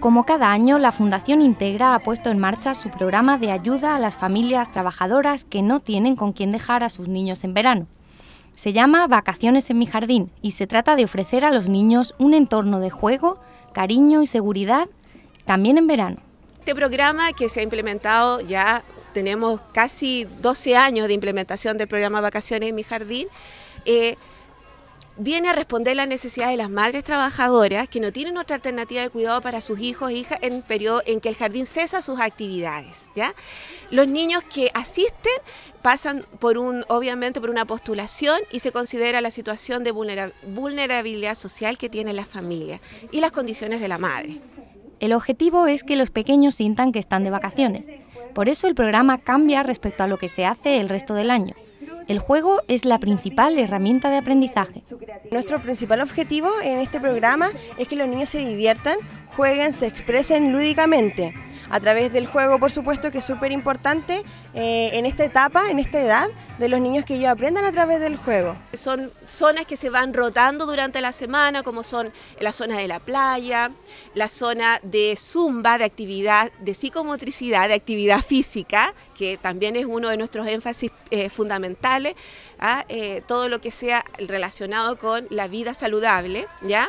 Como cada año, la Fundación Integra ha puesto en marcha su programa de ayuda a las familias trabajadoras que no tienen con quién dejar a sus niños en verano. Se llama Vacaciones en mi jardín y se trata de ofrecer a los niños un entorno de juego, cariño y seguridad también en verano. Este programa que se ha implementado ya tenemos casi 12 años de implementación del programa Vacaciones en mi jardín. Eh, viene a responder la necesidad de las madres trabajadoras que no tienen otra alternativa de cuidado para sus hijos e hijas en periodo en que el jardín cesa sus actividades. ¿ya? Los niños que asisten pasan por un, obviamente, por una postulación y se considera la situación de vulnerabilidad social que tiene la familia y las condiciones de la madre. El objetivo es que los pequeños sientan que están de vacaciones. Por eso el programa cambia respecto a lo que se hace el resto del año. El juego es la principal herramienta de aprendizaje. Nuestro principal objetivo en este programa es que los niños se diviertan, jueguen, se expresen lúdicamente a través del juego, por supuesto, que es súper importante eh, en esta etapa, en esta edad, de los niños que ellos aprendan a través del juego. Son zonas que se van rotando durante la semana, como son la zona de la playa, la zona de zumba, de actividad, de psicomotricidad, de actividad física, que también es uno de nuestros énfasis eh, fundamentales, a ¿ah? eh, todo lo que sea relacionado con la vida saludable, ¿ya?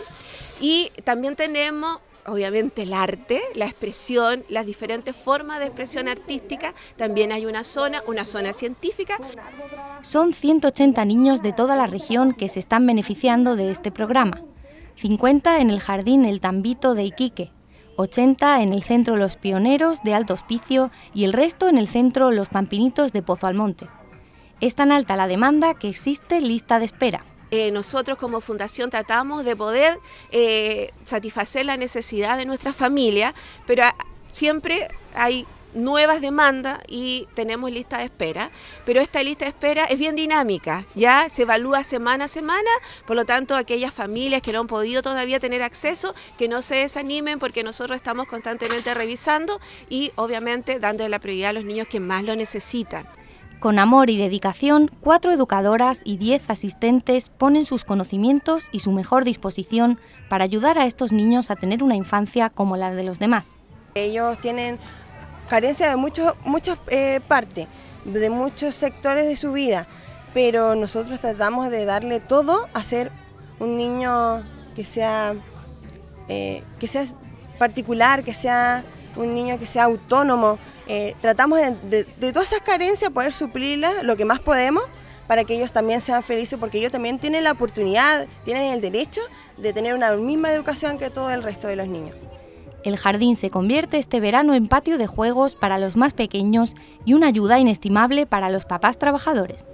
Y también tenemos obviamente el arte, la expresión, las diferentes formas de expresión artística. También hay una zona, una zona científica. Son 180 niños de toda la región que se están beneficiando de este programa. 50 en el Jardín El Tambito de Iquique, 80 en el Centro Los Pioneros de Alto Hospicio y el resto en el Centro Los Pampinitos de Pozo Almonte. Es tan alta la demanda que existe lista de espera. Eh, nosotros como fundación tratamos de poder eh, satisfacer la necesidad de nuestras familias, pero siempre hay nuevas demandas y tenemos lista de espera, pero esta lista de espera es bien dinámica, ya se evalúa semana a semana, por lo tanto aquellas familias que no han podido todavía tener acceso, que no se desanimen porque nosotros estamos constantemente revisando y obviamente dándole la prioridad a los niños que más lo necesitan. Con amor y dedicación, cuatro educadoras y diez asistentes ponen sus conocimientos y su mejor disposición para ayudar a estos niños a tener una infancia como la de los demás. Ellos tienen carencia de muchas eh, partes, de muchos sectores de su vida, pero nosotros tratamos de darle todo a ser un niño que sea, eh, que sea particular, que sea un niño que sea autónomo, eh, tratamos de, de, todas esas carencias poder suplirlas lo que más podemos para que ellos también sean felices, porque ellos también tienen la oportunidad, tienen el derecho de tener una misma educación que todo el resto de los niños. El jardín se convierte este verano en patio de juegos para los más pequeños y una ayuda inestimable para los papás trabajadores.